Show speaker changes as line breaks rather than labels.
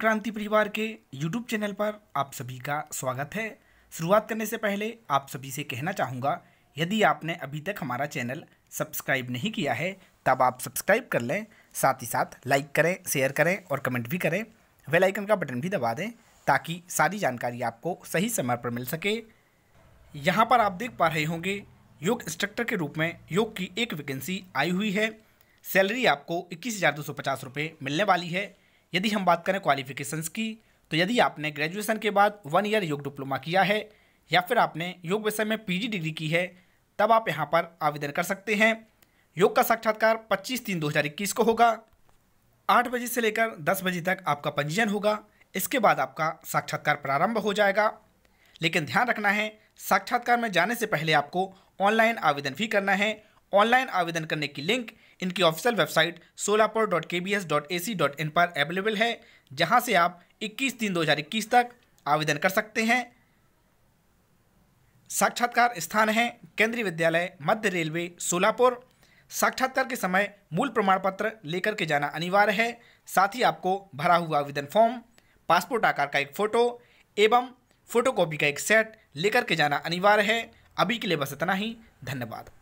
क्रांति परिवार के यूट्यूब चैनल पर आप सभी का स्वागत है शुरुआत करने से पहले आप सभी से कहना चाहूँगा यदि आपने अभी तक हमारा चैनल सब्सक्राइब नहीं किया है तब आप सब्सक्राइब कर लें साथ ही साथ लाइक करें शेयर करें और कमेंट भी करें वेल आइकन का बटन भी दबा दें ताकि सारी जानकारी आपको सही समय पर मिल सके यहाँ पर आप देख पा रहे होंगे योग इंस्ट्रक्टर के रूप में योग की एक वैकेंसी आई हुई है सैलरी आपको इक्कीस हज़ार दो सौ पचास रुपये मिलने वाली है यदि हम बात करें क्वालिफिकेशंस की तो यदि आपने ग्रेजुएशन के बाद वन ईयर योग डिप्लोमा किया है या फिर आपने योग विषय में पी डिग्री की है तब आप यहाँ पर आवेदन कर सकते हैं योग का साक्षात्कार पच्चीस तीन दो को होगा आठ बजे से लेकर दस बजे तक आपका पंजीयन होगा इसके बाद आपका साक्षात्कार प्रारंभ हो जाएगा लेकिन ध्यान रखना है साक्षात्कार में जाने से पहले आपको ऑनलाइन आवेदन भी करना है ऑनलाइन आवेदन करने की लिंक इनकी official website Solapur dot K B S dot A C dot in पर अवेलेबल है जहां से आप 21 तीन 2021 तक आवेदन कर सकते हैं साक्षात्कार स्थान है केंद्रीय विद्यालय मध्य रेलवे सोलापुर साक्षात्कार के समय मूल प्रमाण पत्र लेकर के जाना अनिवार्य है साथ ही आपको भरा हुआ आवेदन फॉर्म पासपोर्ट आकार का एक फ़ोटो एवं फोटोकॉपी का एक सेट लेकर के जाना अनिवार्य है अभी के लिए बस इतना ही धन्यवाद